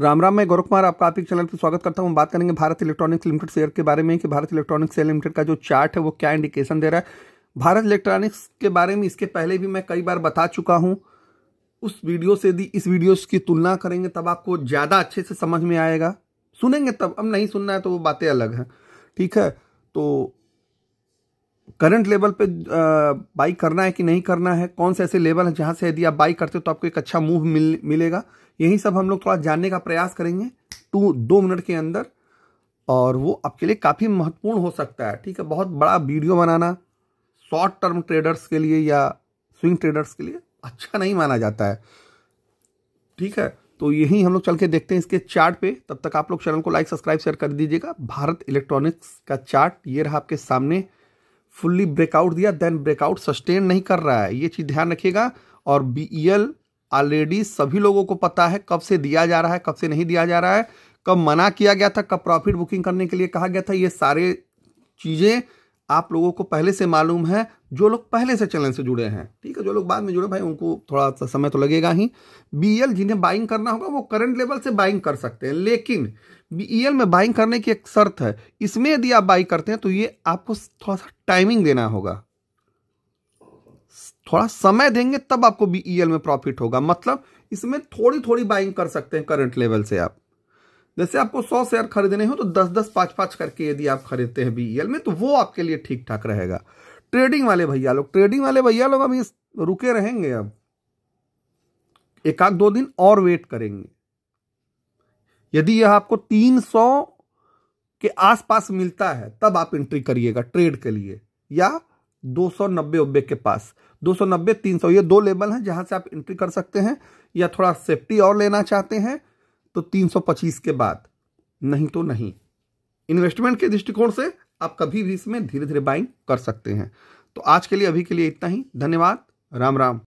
राम राम मैं गौरव कुमार आपका आपके चैनल पर स्वागत करता हूं बात करेंगे भारत इलेक्ट्रॉनिक्स लिमिटेड शेयर के बारे में कि भारत इलेक्ट्रॉनिक्स लिमिटेड का जो चार्ट है वो क्या इंडिकेशन दे रहा है भारत इलेक्ट्रॉनिक्स के बारे में इसके पहले भी मैं कई बार बता चुका हूँ उस वीडियो से यदि इस वीडियो की तुलना करेंगे तब आपको ज़्यादा अच्छे से समझ में आएगा सुनेंगे तब अब नहीं सुनना है तो वो बातें अलग हैं ठीक है तो करंट लेवल पे बाई करना है कि नहीं करना है कौन से ऐसे लेवल है जहाँ से यदि आप बाई करते हो तो आपको एक अच्छा मूव मिल मिलेगा यही सब हम लोग थोड़ा जानने का प्रयास करेंगे टू दो मिनट के अंदर और वो आपके लिए काफ़ी महत्वपूर्ण हो सकता है ठीक है बहुत बड़ा वीडियो बनाना शॉर्ट टर्म ट्रेडर्स के लिए या स्विंग ट्रेडर्स के लिए अच्छा नहीं माना जाता है ठीक है तो यही हम लोग चल के देखते हैं इसके चार्ट पे तब तक आप लोग चैनल को लाइक सब्सक्राइब शेयर कर दीजिएगा भारत इलेक्ट्रॉनिक्स का चार्ट ये रहा आपके सामने फुल्ली ब्रेकआउट दिया देन ब्रेकआउट सस्टेन नहीं कर रहा है ये चीज़ ध्यान रखिएगा और बी ऑलरेडी e सभी लोगों को पता है कब से दिया जा रहा है कब से नहीं दिया जा रहा है कब मना किया गया था कब प्रॉफिट बुकिंग करने के लिए कहा गया था ये सारे चीज़ें आप लोगों को पहले से मालूम है जो लोग पहले से चैनल से जुड़े हैं ठीक है जो लोग बाद में जुड़े भाई उनको थोड़ा सा समय तो लगेगा ही बी एल जिन्हें बाइंग करना होगा वो करंट लेवल से बाइंग कर सकते हैं लेकिन बी में बाइंग करने की एक शर्त है इसमें यदि आप बाइंग करते हैं तो ये आपको थोड़ा सा टाइमिंग देना होगा थोड़ा समय देंगे तब आपको बी में प्रॉफिट होगा मतलब इसमें थोड़ी थोड़ी बाइंग कर सकते हैं करंट लेवल से आप जैसे आपको सौ शेयर खरीदने हो तो दस दस पाँच पाँच करके यदि आप खरीदते हैं बीईएल e में तो वो आपके लिए ठीक ठाक रहेगा ट्रेडिंग वाले भैया लोग ट्रेडिंग वाले भैया लोग अभी रुके रहेंगे अब एक आध दो दिन और वेट करेंगे यदि यह आपको 300 के आसपास मिलता है तब आप एंट्री करिएगा ट्रेड के लिए या दो नब्बे के पास 290 300 ये दो लेवल हैं जहां से आप एंट्री कर सकते हैं या थोड़ा सेफ्टी और लेना चाहते हैं तो 325 के बाद नहीं तो नहीं इन्वेस्टमेंट के दृष्टिकोण से आप कभी भी इसमें धीरे धीरे बाइंग कर सकते हैं तो आज के लिए अभी के लिए इतना ही धन्यवाद राम राम